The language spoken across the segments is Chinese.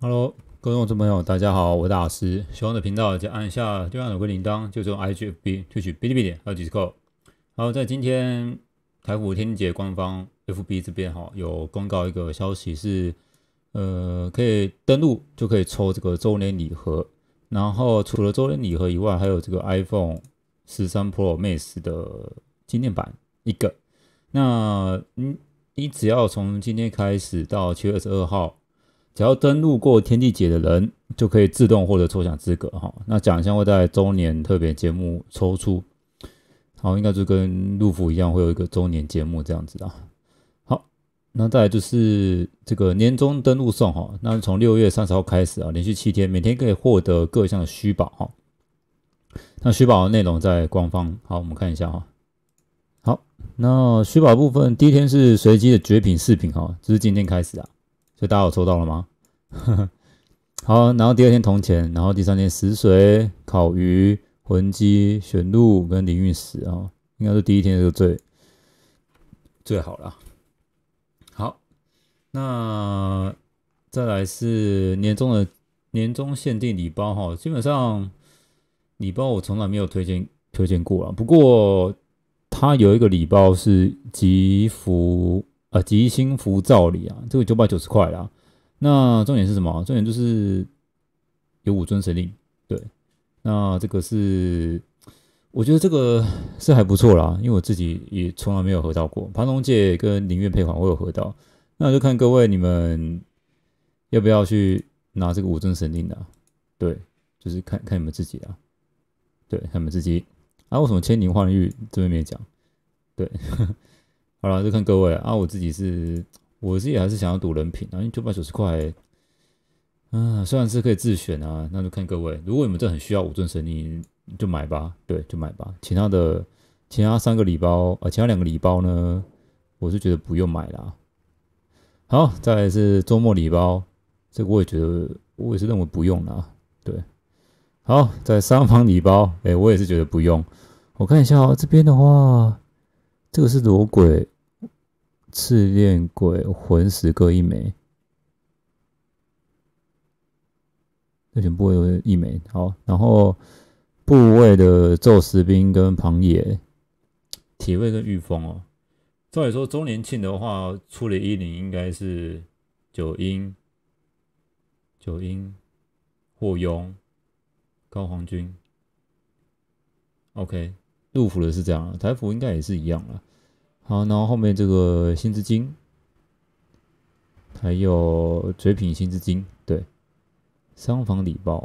Hello，各位朋友，大家好，我是大师。喜欢的频道就按下右上角的铃铛，就用 IGB、t 取哔哩哔哩还有 Discord。然后在今天台服天劫官方 FB 这边哈，有公告一个消息是，呃，可以登录就可以抽这个周年礼盒。然后除了周年礼盒以外，还有这个 iPhone 十三 Pro Max 的纪念版一个。那你你只要从今天开始到七月二十二号。只要登录过天地姐的人，就可以自动获得抽奖资格哈。那奖项会在周年特别节目抽出，好，应该就跟陆虎一样，会有一个周年节目这样子的。好，那再来就是这个年终登录送哈，那从六月三十号开始啊，连续七天，每天可以获得各项的虚宝哈。那虚宝的内容在官方，好，我们看一下哈。好，那虚宝部分，第一天是随机的绝品饰品哈，这是今天开始啊。所以大家有抽到了吗？好，然后第二天铜钱，然后第三天死水、烤鱼、魂鸡、玄鹿跟灵运石啊，应该是第一天是最最好了。好，那再来是年终的年终限定礼包哈，基本上礼包我从来没有推荐推荐过了，不过它有一个礼包是吉福。啊，吉星福照礼啊，这个九百九十块啦。那重点是什么？重点就是有五尊神令。对，那这个是我觉得这个是还不错啦，因为我自己也从来没有合到过盘龙界跟灵月配款我有合到。那就看各位你们要不要去拿这个五尊神令的？对，就是看看你们自己啦，对，看你们自己。啊，为什么千灵幻玉这边没讲？对。好了，就看各位啊！我自己是，我自己还是想要赌人品啊！因为九百九十块，啊，虽然是可以自选啊，那就看各位。如果你们这很需要五尊神，你就买吧，对，就买吧。其他的，其他三个礼包，呃，其他两个礼包呢，我是觉得不用买了。好，再来是周末礼包，这个我也觉得，我也是认为不用了，对。好，在三方礼包，哎，我也是觉得不用。我看一下哦、这边的话，这个是裸轨。赤练鬼魂石各一枚，那全部都一枚好。然后部位的宙斯兵跟庞野，体位跟御风哦。照理说周年庆的话，出了一零应该是九阴、九阴霍雍，高皇军。OK，陆甫的是这样，台服应该也是一样了。好，然后后面这个新资金，还有绝品新资金，对，商房礼包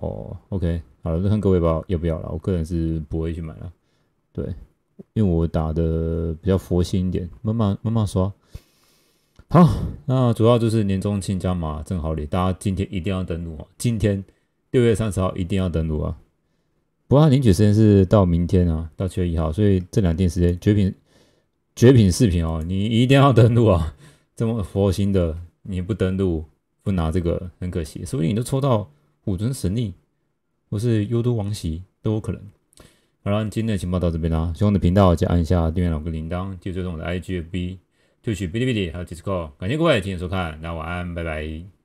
，OK，哦好了，就看各位吧，要不要了？我个人是不会去买了，对，因为我打的比较佛心一点，慢慢慢慢刷。好，那主要就是年终庆加码，正好礼，大家今天一定要登录哦，今天六月三十号一定要登录啊！不过领取时间是到明天啊，到七月一号，所以这两天时间绝品。绝品视频哦，你一定要登录啊！这么佛心的，你不登录不拿这个很可惜，说不定你都抽到虎尊神力或是幽都王玺都有可能。好了，今天的情报到这边啦，希望我的频道就按一下订阅老哥铃铛，记得追踪我的 IG、B、就去哔哩哔哩还有 Discord。感谢各位今天收看，那晚安，拜拜。